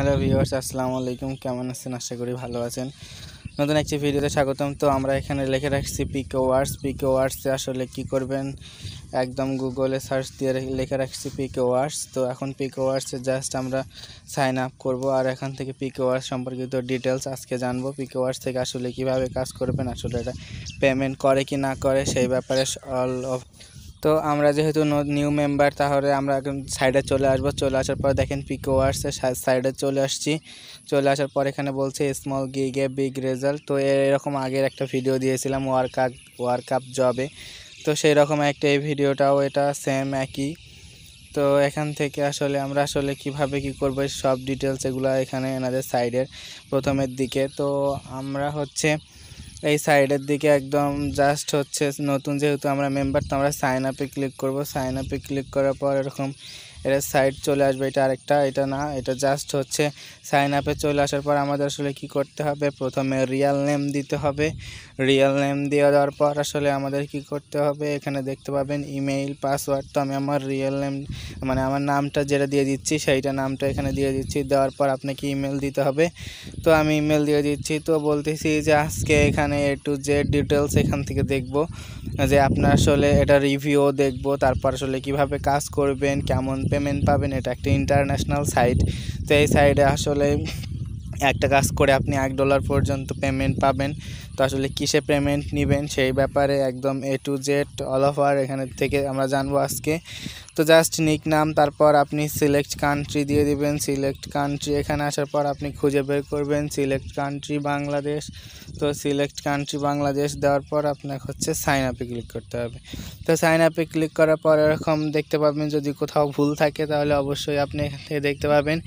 hello viewers আসসালামু আলাইকুম কেমন আছেন আশা করি ভালো আছেন নতুন একটি ভিডিওতে স্বাগতম তো আমরা এখানে লিখে রাখছি পিকো ওয়ার্ডস পিকো ওয়ার্ডসে আসলে কি করবেন একদম গুগলে সার্চ দিয়ে লিখে রাখছি পিকো ওয়ার্ডস তো এখন পিকো ওয়ার্ডসে জাস্ট আমরা সাইন আপ করব আর এখান থেকে পিকো ওয়ার্ডস সম্পর্কিত ডিটেলস আজকে জানবো পিকো ওয়ার্ডস থেকে আসলে কিভাবে কাজ করবেন আসলে এটা পেমেন্ট করে কি না করে সেই ব্যাপারে অল অফ তো আমরা যেহেতু নিউ মেম্বার তাহলে আমরা এখন সাইডে চলে আসবো চলে আসার পর দেখেন পিকো আসছে সাইডে চলে আসছি চলে আসার পর এখানে বলছে স্মল গিগে বিগ রেজাল্ট তো এরকম আগের একটা ভিডিও দিয়েছিলাম ওয়ার্ক আপ ওয়ার্ক আপ জবে তো সেই রকম একটা এই ভিডিওটাও এটা সেম একই তো এখান থেকে আসলে আমরা আসলে কিভাবে কি করবো সব ডিটেলস এগুলো এখানে এনাদের সাইডের প্রথমের দিকে তো আমরা হচ্ছে এই সাইডের দিকে একদম জাস্ট হচ্ছে নতুন যেহেতু আমরা মেম্বার তো আমরা সাইন আপে ক্লিক করবো সাইন আপে ক্লিক করার পর এরকম এটা সাইড চলে আসবে এটা আরেকটা এটা না এটা জাস্ট হচ্ছে সাইন আপে চলে আসার পর আমাদের আসলে কি করতে হবে প্রথমে রিয়াল নেম দিতে হবে রিয়েল নেম দিয়ে দেওয়ার পর আসলে আমাদের কি করতে হবে এখানে দেখতে পাবেন ইমেইল পাসওয়ার্ড তো আমি আমার রিয়েল নেম মানে আমার নামটা যেটা দিয়ে দিচ্ছি সেইটা নামটা এখানে দিয়ে দিচ্ছি দেওয়ার পর আপনাকে ইমেল দিতে হবে তো আমি ইমেল দিয়ে দিচ্ছি তো বলতেছি যে আজকে এখানে এ টু জেড ডিটেলস এখান থেকে দেখব যে আপনার আসলে এটা রিভিউ দেখব তারপর আসলে কিভাবে কাজ করবেন কেমন পেমেন্ট পাবেন এটা একটা ইন্টারন্যাশনাল সাইট তো এই সাইডে আসলে একটা কাজ করে আপনি এক ডলার পর্যন্ত পেমেন্ট পাবেন তো আসলে কিসে পেমেন্ট নেবেন সেই ব্যাপারে একদম A to Z all over এখানে থেকে আমরা জানবো আজকে তো জাস্ট নিক নাম তারপর আপনি সিলেক্ট কান্ট্রি দিয়ে দিবেন সিলেক্ট কান্ট্রি এখানে আসার পর আপনি খুঁজে বের করবেন সিলেক্ট কান্ট্রি বাংলাদেশ তো সিলেক্ট কান্ট্রি বাংলাদেশ দেওয়ার পর আপনাকে হচ্ছে সাইন আপে ক্লিক করতে হবে তো সাইন আপে ক্লিক করার পর এরকম দেখতে পাবেন যদি কোথাও ভুল থাকে তাহলে অবশ্যই আপনি এখান থেকে দেখতে পাবেন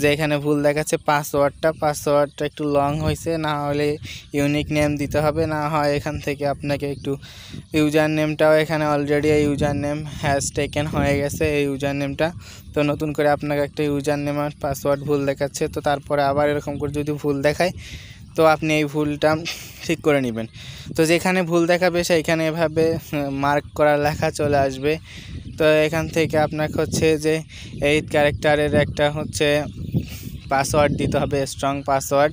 যে এখানে ভুল দেখাচ্ছে পাসওয়ার্ডটা পাসওয়ার্ডটা একটু লং হয়েছে না হলে ইউনিক নেম দিতে হবে না হয় এখান থেকে আপনাকে একটু ইউজার নেমটাও এখানে already username has taken হয়ে গেছে এই ইউজার নেমটা তো নতুন করে আপনাকে একটা ইউজার নেম আর পাসওয়ার্ড ভুল দেখাচ্ছে তো তারপরে আবার এরকম করে যদি ভুল দেখায় তো আপনি এই ভুলটা ঠিক করে নেবেন তো যেখানে ভুল দেখাবে সেইখানে এভাবে মার্ক হ্যাঁ, করা লেখা চলে আসবে তো এখান থেকে আপনাকে হচ্ছে যে এইট ক্যারেক্টারের একটা হচ্ছে পাসওয়ার্ড দিতে হবে স্ট্রং পাসওয়ার্ড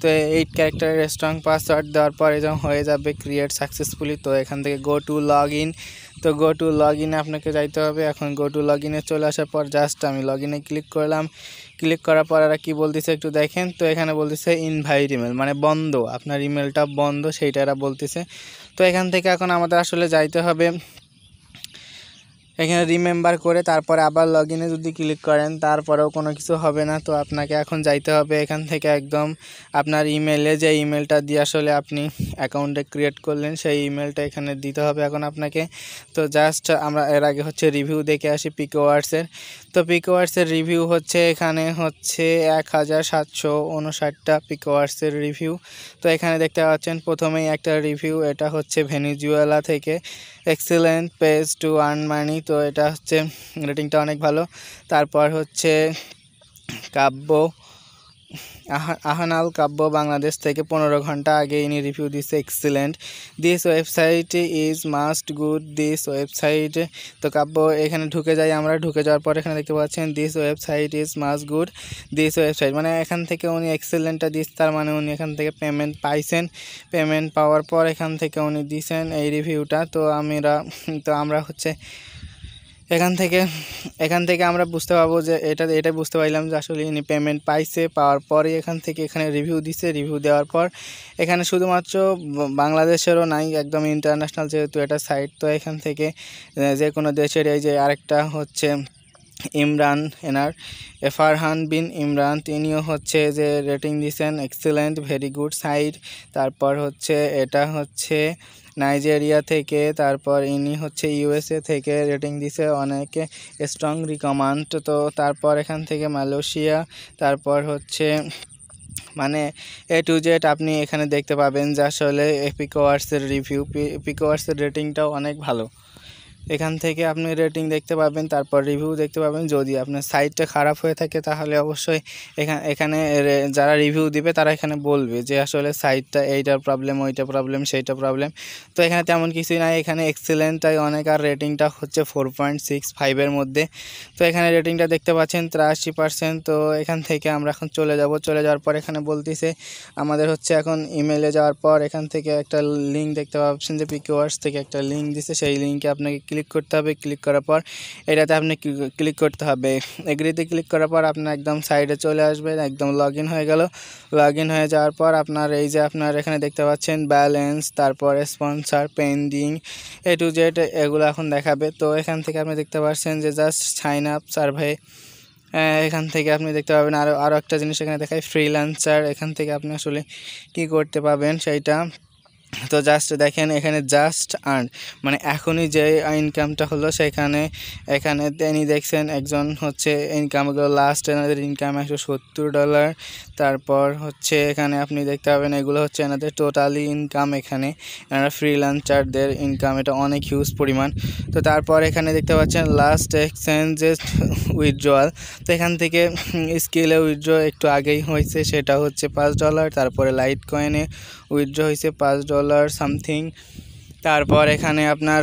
তো এইট ক্যারেক্টারের স্ট্রং পাসওয়ার্ড দেওয়ার পরে এরকম হয়ে যাবে ক্রিয়েট সাকসেসফুলি তো এখান থেকে গো টু লগ ইন তো গো টু লগ ইনে আপনাকে যাইতে হবে এখন গো টু লগ ইনে চলে আসার পর জাস্ট আমি লগ ইনে ক্লিক করলাম ক্লিক করার পর আর কি বলতেছে একটু দেখেন তো এখানে বলতেছে ইনভাইট ইমেল মানে বন্ধ আপনার ইমেলটা বন্ধ সেইটা এরা বলতেছে তো এখান থেকে এখন আমাদের আসলে যাইতে হবে এখানে রিমেম্বার করে তারপরে আবার লগ ইনে যদি ক্লিক করেন তারপরেও কোনো কিছু হবে না তো আপনাকে এখন যাইতে হবে এখান থেকে একদম আপনার ইমেলে যে ইমেলটা দিয়ে আসলে আপনি অ্যাকাউন্টে ক্রিয়েট করলেন সেই ইমেলটা এখানে দিতে হবে এখন আপনাকে তো জাস্ট আমরা এর আগে হচ্ছে রিভিউ দেখে আসি পিকোয়ার্সের তো পিকোয়ার্সের রিভিউ হচ্ছে এখানে হচ্ছে এক হাজার সাতশো উনষাটটা পিকোয়ার্সের রিভিউ তো এখানে দেখতে পাচ্ছেন প্রথমেই একটা রিভিউ এটা হচ্ছে ভেনিজুয়েলা থেকে excellent page to earn money তো এটা হচ্ছে রেটিংটা অনেক ভালো তারপর হচ্ছে কাব্য আহনাল কাব্য বাংলাদেশ থেকে পনেরো ঘন্টা আগে ইনি রিভিউ দিচ্ছে excellent this website is must good this website তো কাব্য এখানে ঢুকে যাই আমরা ঢুকে যাওয়ার পর এখানে দেখতে পাচ্ছেন this website is must good this website মানে এখান থেকে উনি এক্সিলেন্টটা দিস তার মানে উনি এখান থেকে পেমেন্ট পাইছেন পেমেন্ট পাওয়ার পর এখান থেকে উনি দিয়েছেন এই রিভিউটা তো আমরা তো আমরা হচ্ছে এখান থেকে এখান থেকে আমরা বুঝতে পারবো যে এটা এটা বুঝতে পারলাম যে আসলে ইনি পেমেন্ট পাইছে পাওয়ার পরে এখান থেকে এখানে রিভিউ দিছে রিভিউ দেওয়ার পর এখানে শুধুমাত্র বাংলাদেশেরও নাই একদম ইন্টারন্যাশনাল যেহেতু এটা সাইট তো এখান থেকে যে কোনো দেশের এই যে আরেকটা হচ্ছে ইমরান এনার ফারহান বিন ইমরান তিনিও হচ্ছে যে রেটিং দিচ্ছেন এক্সেলেন্ট ভেরি গুড সাইট তারপর হচ্ছে এটা হচ্ছে নাইজেরিয়া থেকে তারপর ইনি হচ্ছে ইউএসএ থেকে রেটিং দিছে অনেকে স্ট্রং রিকমান্ড তো তারপর এখান থেকে মালয়েশিয়া তারপর হচ্ছে মানে এ টু জেড আপনি এখানে দেখতে পাবেন যে আসলে এপিকোয়ার্সের রিভিউ পিকোয়ার্সের রেটিংটাও অনেক ভালো এখান থেকে আপনি রেটিং দেখতে পাবেন তারপর রিভিউ দেখতে পাবেন যদি আপনার সাইটটা খারাপ হয়ে থাকে তাহলে অবশ্যই এখানে এখানে যারা রিভিউ দিবে তারা এখানে বলবে যে আসলে সাইটটা এইটার প্রবলেম ওইটা প্রবলেম সেইটা প্রবলেম তো এখানে তেমন কিছুই নাই এখানে এক্সেলেন্টটাই অনেক আর রেটিংটা হচ্ছে ফোর পয়েন্ট সিক্স ফাইভের মধ্যে তো এখানে রেটিংটা দেখতে পাচ্ছেন ত্রাশি পার্সেন্ট তো এখান থেকে আমরা এখন চলে যাব চলে যাওয়ার পর এখানে বলতেছে আমাদের হচ্ছে এখন ইমেলে যাওয়ার পর এখান থেকে একটা লিঙ্ক দেখতে পাচ্ছেন যে পিকিওয়ার্স থেকে একটা লিঙ্ক দিছে সেই লিঙ্কে আপনাকে ক্লিক করতে হবে ক্লিক করার পর এটাতে আপনি ক্লিক করতে হবে এগ্রিতে ক্লিক করার পর আপনার একদম সাইডে চলে আসবেন একদম লগ হয়ে গেল লগ হয়ে যাওয়ার পর আপনার এই যে আপনার এখানে দেখতে পাচ্ছেন ব্যালেন্স তারপর sponsor pending A to Z এগুলো এখন দেখাবে তো এখান থেকে আপনি দেখতে পাচ্ছেন যে জাস্ট সাইন আপ সার্ভে এখান থেকে আপনি দেখতে পাবেন আরও আরও একটা জিনিস এখানে দেখায় ফ্রিল্যান্সার এখান থেকে আপনি আসলে কি করতে পাবেন সেইটা তো জাস্ট দেখেন এখানে জাস্ট আর্ন মানে এখনই যে ইনকামটা হলো সেখানে এখানে তিনি দেখছেন একজন হচ্ছে ইনকামগুলো লাস্ট এনাদের ইনকাম একশো সত্তর ডলার তারপর হচ্ছে এখানে আপনি দেখতে পাবেন এগুলো হচ্ছে এনাদের টোটালি ইনকাম এখানে এনারা ফ্রিল্যান্সারদের ইনকাম এটা অনেক হিউজ পরিমাণ তো তারপর এখানে দেখতে পাচ্ছেন লাস্ট এক্সচেঞ্জেস উইথড্রয়াল তো এখান থেকে স্কেলে উইথড্র একটু আগেই হয়েছে সেটা হচ্ছে পাঁচ ডলার তারপরে লাইট কয়েনে উইথড্র হয়েছে পাঁচ ডলার সামথিং তারপর এখানে আপনার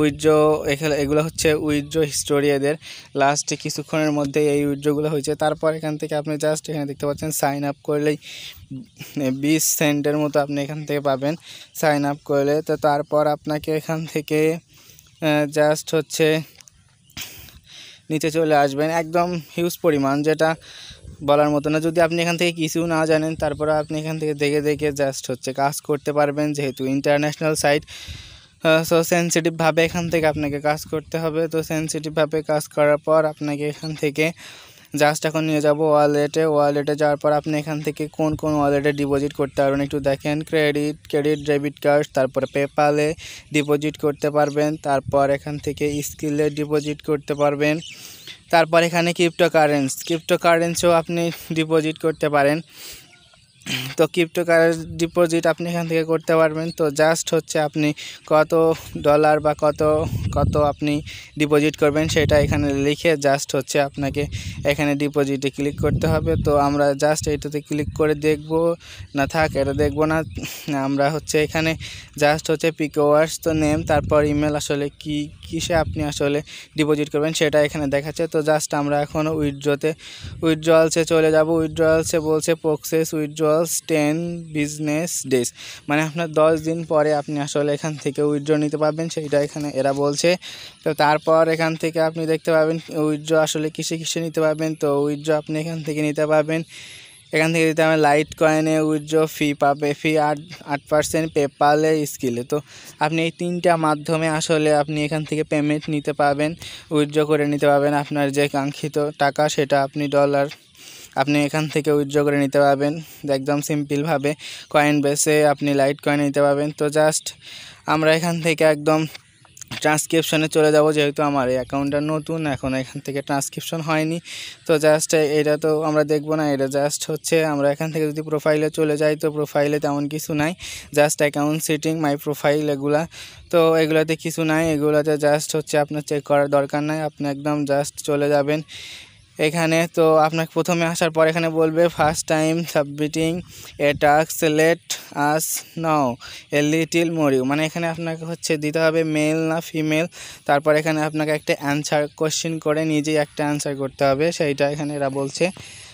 উইজ্জ এখানে এগুলো হচ্ছে উইজ্জ হিস্টোরি এদের লাস্টে কিছুক্ষণের মধ্যে এই উইজ্জগুলো হয়েছে তারপর এখান থেকে আপনি জাস্ট এখানে দেখতে পাচ্ছেন সাইন আপ করলেই মানে বিশ সেন্টের মতো আপনি এখান থেকে পাবেন সাইন আপ করলে তো তারপর আপনাকে এখান থেকে জাস্ট হচ্ছে নিচে চলে আসবেন একদম হিউজ পরিমাণ যেটা বলার মতো না যদি আপনি এখান থেকে কিছু না জানেন তারপরে আপনি এখান থেকে দেখে দেখে জাস্ট হচ্ছে কাজ করতে পারবেন যেহেতু ইন্টারন্যাশনাল সাইট সো সেন্সিটিভভাবে এখান থেকে আপনাকে কাজ করতে হবে তো সেন্সিটিভভাবে কাজ করার পর আপনাকে এখান থেকে জাস্ট এখন নিয়ে যাবো ওয়ালেটে ওয়ালেটে যাওয়ার পর আপনি এখান থেকে কোন কোন ওয়ালেটে ডিপোজিট করতে পারবেন একটু দেখেন ক্রেডিট ক্রেডিট ডেবিট কার্ড তারপরে পেপালে ডিপোজিট করতে পারবেন তারপর এখান থেকে স্কিলে ডিপোজিট করতে পারবেন তারপর এখানে ক্রিপ্টো কারেন্স ক্রিপ্টো আপনি ডিপোজিট করতে পারেন তো ক্রিপ্টো ডিপোজিট আপনি এখান থেকে করতে পারবেন তো জাস্ট হচ্ছে আপনি কত ডলার বা কত কত আপনি ডিপোজিট করবেন সেটা এখানে লিখে জাস্ট হচ্ছে আপনাকে এখানে ডিপোজিটে ক্লিক করতে হবে তো আমরা জাস্ট এইটাতে ক্লিক করে দেখব না থাক এটা দেখব না আমরা হচ্ছে এখানে জাস্ট হচ্ছে পিকোয়ার্স তো নেম তারপর ইমেল আসলে কি কিসে আপনি আসলে ডিপোজিট করবেন সেটা এখানে দেখাচ্ছে তো জাস্ট আমরা এখন উইথড্রতে উইথড্রয়ালসে চলে যাব উইথড্রয়ালসে বলছে process withdrawals ten business days মানে আপনার দশ দিন পরে আপনি আসলে এখান থেকে উইথড্র নিতে পারবেন সেইটা এখানে এরা বলছে তো তারপর এখান থেকে আপনি দেখতে পাবেন উইথড্র আসলে কিসে কিসে নিতে পারবেন তো উইথড্র আপনি এখান থেকে নিতে পারবেন এখান থেকে যদি আমি লাইট কয়েনে উজ্জ ফি পাবে ফি আট আট পার্সেন্ট পেপালে স্কিলে তো আপনি এই তিনটা মাধ্যমে আসলে আপনি এখান থেকে পেমেন্ট নিতে পাবেন উজ্জ করে নিতে পারবেন আপনার যে কাঙ্ক্ষিত টাকা সেটা আপনি ডলার আপনি এখান থেকে উজ্জ করে নিতে পারবেন একদম সিম্পলভাবে কয়েন বেসে আপনি লাইট কয়েন নিতে পারবেন তো জাস্ট আমরা এখান থেকে একদম ট্রান্সক্রিপশনে চলে যাব যেহেতু আমার এই অ্যাকাউন্টটা নতুন এখন এখান থেকে ট্রান্সক্রিপশন হয়নি তো জাস্ট এটা তো আমরা দেখব না এটা জাস্ট হচ্ছে আমরা এখান থেকে যদি প্রোফাইলে চলে যাই তো প্রোফাইলে তেমন কিছু নাই just account setting my profile এগুলা তো এগুলোতে কিছু নাই এগুলোতে জাস্ট হচ্ছে আপনার চেক করার দরকার নাই আপনি একদম জাস্ট চলে যাবেন এখানে তো আপনাকে প্রথমে আসার পর এখানে বলবে first time submitting a task let us know a little more মানে এখানে আপনাকে হচ্ছে দিতে হবে মেল না ফিমেল তারপর এখানে আপনাকে একটা অ্যান্সার কোশ্চেন করে নিজেই একটা অ্যান্সার করতে হবে সেইটা এখানে এরা বলছে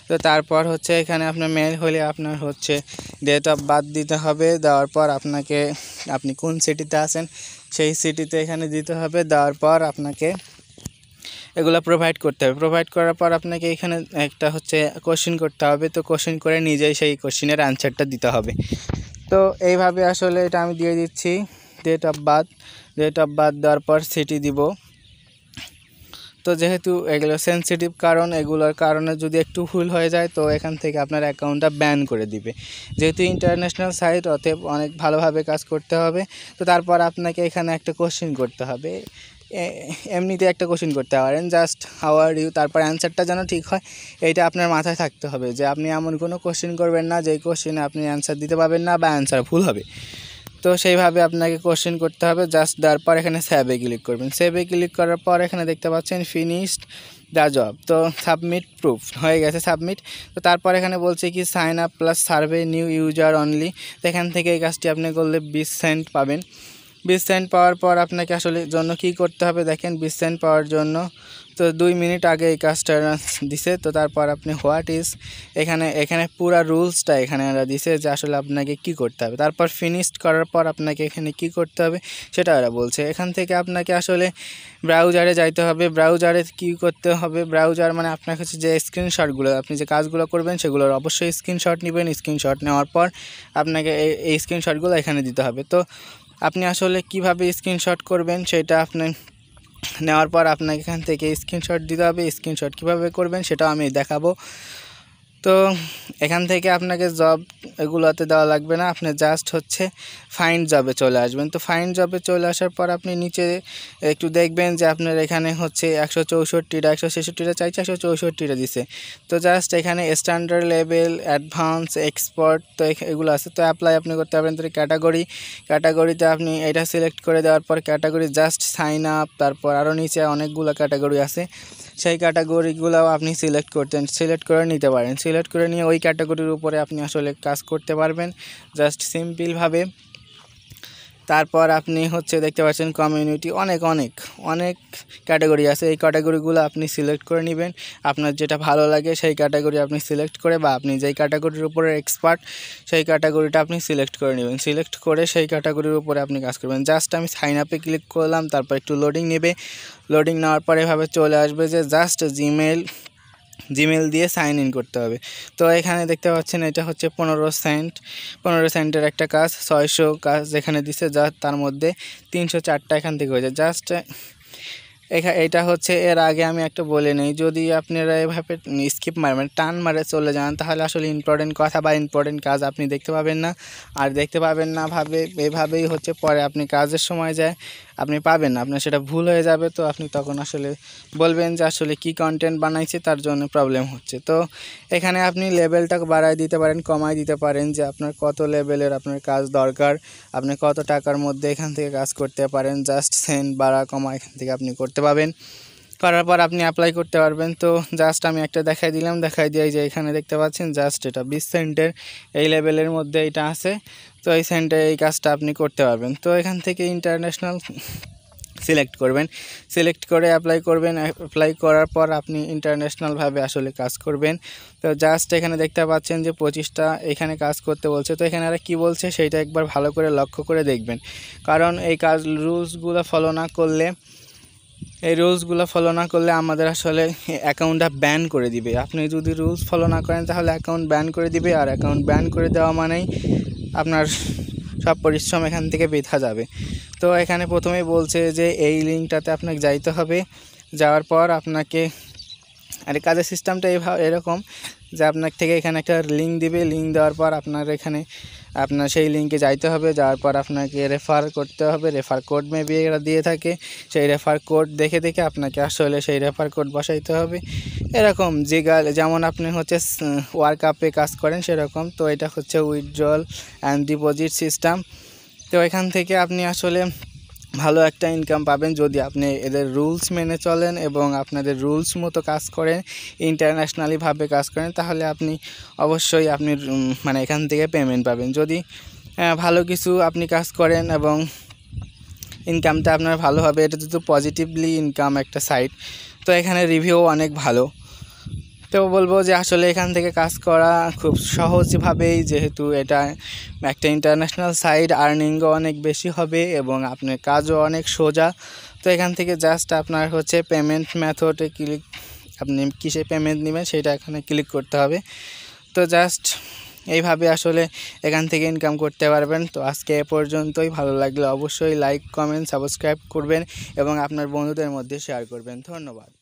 তো তারপর হচ্ছে এখানে আপনার মেল হলে আপনার হচ্ছে ডেট অফ বার্থ দিতে হবে দেওয়ার পর আপনাকে আপনি কোন সিটিতে আছেন সেই সিটিতে এখানে দিতে হবে দেওয়ার পর আপনাকে এগুলো প্রোভাইড করতে হবে প্রোভাইড করার পর আপনাকে এখানে একটা হচ্ছে কোশ্চেন করতে হবে তো কোশ্চেন করে নিজেই সেই কোশ্চেনের অ্যান্সারটা দিতে হবে তো এইভাবে আসলে এটা আমি দিয়ে দিচ্ছি date of birth date of birth দেওয়ার পর সিটি দিব তো যেহেতু এগুলো সেন্সিটিভ কারণ এগুলোর কারণে যদি একটু ভুল হয়ে যায় তো এখান থেকে আপনার অ্যাকাউন্টটা ব্যান করে দিবে যেহেতু ইন্টারন্যাশনাল সাইট অতএব অনেক ভালোভাবে কাজ করতে হবে তো তারপর আপনাকে এখানে একটা কোশ্চেন করতে হবে এমনিতে একটা কোশ্চিন করতে পারেন জাস্ট হাওয়ার ইউ তারপর অ্যান্সারটা যেন ঠিক হয় এইটা আপনার মাথায় থাকতে হবে যে আপনি এমন কোনো কোশ্চিন করবেন না যেই কোশ্চেনে আপনি অ্যান্সার দিতে পারবেন না বা অ্যান্সার ভুল হবে তো সেইভাবে আপনাকে কোশ্চেন করতে হবে জাস্ট তারপর এখানে সেভে ক্লিক করবেন সেভে ক্লিক করার পর এখানে দেখতে পাচ্ছেন ফিনিশড দ্য জব তো সাবমিট প্রুফ হয়ে গেছে সাবমিট তো তারপর এখানে বলছে কি sign up plus survey new user only তো এখান থেকে এই কাজটি আপনি করলে বিশ সেন্ট পাবেন বিশ সেন্ট পাওয়ার পর আপনাকে আসলে জন্য কি করতে হবে দেখেন বিশ সেন্ট পাওয়ার জন্য তো দুই মিনিট আগে এই কাজটা দিছে তো তারপর আপনি হোয়াট ইজ এখানে এখানে পুরা রুলসটা এখানে ওরা দিছে যে আসলে আপনাকে কি করতে হবে তারপর ফিনিশড করার পর আপনাকে এখানে কি করতে হবে সেটা ওরা বলছে এখান থেকে আপনাকে আসলে ব্রাউজারে যাইতে হবে ব্রাউজারে কি করতে হবে ব্রাউজার মানে আপনার কাছে যে স্ক্রিনশটগুলো আপনি যে কাজগুলো করবেন সেগুলোর অবশ্যই স্ক্রিনশট নেবেন স্ক্রিনশট নেওয়ার পর আপনাকে এই স্ক্রিনশটগুলো এখানে দিতে হবে তো আপনি আসলে কিভাবে স্ক্রিনশট করবেন সেটা আপনি নেওয়ার পর আপনাকে এখান থেকে স্ক্রিনশট দিতে হবে স্ক্রিনশট কিভাবে করবেন সেটাও আমি দেখাবো তো এখান থেকে আপনাকে জব এগুলোতে দেওয়া লাগবে না আপনি জাস্ট হচ্ছে ফাইন জবে চলে আসবেন তো ফাইন জবে চলে আসার পর আপনি নিচে একটু দেখবেন যে আপনার এখানে হচ্ছে একশো চৌষট্টিটা একশো ছেষট্টিটা চাইছে একশো চৌষট্টিটা দিছে তো জাস্ট এখানে স্ট্যান্ডার্ড লেভেল অ্যাডভান্স এক্সপার্ট তো এগুলো আছে তো অ্যাপ্লাই আপনি করতে পারবেন তো ক্যাটাগরি ক্যাটাগরিতে আপনি এটা সিলেক্ট করে দেওয়ার পর ক্যাটাগরি জাস্ট সাইন আপ তারপর আরও নিচে অনেকগুলো ক্যাটাগরি আছে সেই ক্যাটাগরিগুলোও আপনি সিলেক্ট করতেন সিলেক্ট করে নিতে পারেন সিলেক্ট করে নিয়ে ওই ক্যাটাগরির উপরে আপনি আসলে কাজ করতে পারবেন জাস্ট সিম্পলভাবে তারপর আপনি হচ্ছে দেখতে পাচ্ছেন কমিউনিটি অনেক অনেক অনেক ক্যাটাগরি আছে এই ক্যাটাগরিগুলো আপনি সিলেক্ট করে নেবেন আপনার যেটা ভালো লাগে সেই ক্যাটাগরি আপনি সিলেক্ট করে বা আপনি যেই ক্যাটাগরির উপরে এক্সপার্ট সেই ক্যাটাগরিটা আপনি সিলেক্ট করে নেবেন সিলেক্ট করে সেই ক্যাটাগরির উপরে আপনি কাজ করবেন জাস্ট আমি সাইন আপে ক্লিক করলাম তারপর একটু লোডিং নেবে লোডিং নেওয়ার পর এভাবে চলে আসবে যে জাস্ট জিমেল জিমেল দিয়ে সাইন ইন করতে হবে তো এখানে দেখতে পাচ্ছেন এটা হচ্ছে পনেরো সেন্ট পনেরো সেন্টের একটা কাজ ছয়শো কাজ যেখানে দিছে যা তার মধ্যে তিনশো চারটা এখান থেকে হয়েছে জাস্ট এখা এটা হচ্ছে এর আগে আমি একটা বলে নেই যদি আপনারা এভাবে স্কিপ মারে মানে টান মারে চলে যান তাহলে আসলে ইম্পর্টেন্ট কথা বা ইম্পর্টেন্ট কাজ আপনি দেখতে পাবেন না আর দেখতে পাবেন না ভাবে এভাবেই হচ্ছে পরে আপনি কাজের সময় যায় আপনি পাবেন আপনার সেটা ভুল হয়ে যাবে তো আপনি তখন আসলে বলবেন যে আসলে কি কন্টেন্ট বানাইছে তার জন্য প্রবলেম হচ্ছে তো এখানে আপনি লেভেলটা বাড়ায় দিতে পারেন কমায় দিতে পারেন যে আপনার কত লেভেলের আপনার কাজ দরকার আপনি কত টাকার মধ্যে এখান থেকে কাজ করতে পারেন জাস্ট সেন বাড়া কমা এখান থেকে আপনি করতে পাবেন করার পর আপনি অ্যাপ্লাই করতে পারবেন তো জাস্ট আমি একটা দেখাই দিলাম দেখাই দিয়ে যে এখানে দেখতে পাচ্ছেন জাস্ট এটা বিশ সেন্টের এই লেভেলের মধ্যে এটা আছে তো এই সেন্টে এই কাজটা আপনি করতে পারবেন তো এখান থেকে ইন্টারন্যাশনাল সিলেক্ট করবেন সিলেক্ট করে অ্যাপ্লাই করবেন অ্যাপ্লাই করার পর আপনি ইন্টারন্যাশনালভাবে আসলে কাজ করবেন তো জাস্ট এখানে দেখতে পাচ্ছেন যে পঁচিশটা এখানে কাজ করতে বলছে তো এখানে আর কি বলছে সেইটা একবার ভালো করে লক্ষ্য করে দেখবেন কারণ এই কাজ রুলসগুলো ফলো না করলে এই রুলসগুলো ফলো না করলে আমাদের আসলে অ্যাকাউন্টটা ব্যান করে দিবে আপনি যদি রুলস ফলো না করেন তাহলে অ্যাকাউন্ট ব্যান করে দিবে আর অ্যাকাউন্ট ব্যান করে দেওয়া মানেই আপনার সব পরিশ্রম এখান থেকে বৃথা যাবে তো এখানে প্রথমেই বলছে যে এই লিঙ্কটাতে আপনাকে যাইতে হবে যাওয়ার পর আপনাকে আর কাজের সিস্টেমটা এরকম যে আপনার থেকে এখানে একটা লিঙ্ক দিবে লিঙ্ক দেওয়ার পর আপনার এখানে আপনার সেই লিঙ্কে যাইতে হবে যাওয়ার পর আপনাকে রেফার করতে হবে রেফার কোড মেবি এরা দিয়ে থাকে সেই রেফার কোড দেখে দেখে আপনাকে আসলে সেই রেফার কোড বসাইতে হবে এরকম যে যেমন আপনি হচ্ছে ওয়ার্ক আপে কাজ করেন সেরকম তো এটা হচ্ছে উইথড্রল অ্যান্ড ডিপোজিট সিস্টেম তো এখান থেকে আপনি আসলে ভালো একটা ইনকাম পাবেন যদি আপনি এদের রুলস মেনে চলেন এবং আপনাদের রুলস মতো কাজ করেন ইন্টারন্যাশনালিভাবে কাজ করেন তাহলে আপনি অবশ্যই আপনি মানে এখান থেকে পেমেন্ট পাবেন যদি ভালো কিছু আপনি কাজ করেন এবং ইনকামটা আপনার ভালো হবে এটা যেহেতু পজিটিভলি ইনকাম একটা সাইট তো এখানে রিভিউ অনেক ভালো তো বলবো যে আসলে এখান থেকে কাজ করা খুব সহজভাবেই যেহেতু এটা একটা ইন্টারন্যাশনাল সাইড আর্নিংও অনেক বেশি হবে এবং আপনার কাজও অনেক সোজা তো এখান থেকে জাস্ট আপনার হচ্ছে পেমেন্ট মেথডে ক্লিক আপনি কিসে পেমেন্ট নেবেন সেটা এখানে ক্লিক করতে হবে তো জাস্ট এইভাবে আসলে এখান থেকে ইনকাম করতে পারবেন তো আজকে এ পর্যন্তই ভালো লাগলে অবশ্যই লাইক কমেন্ট সাবস্ক্রাইব করবেন এবং আপনার বন্ধুদের মধ্যে শেয়ার করবেন ধন্যবাদ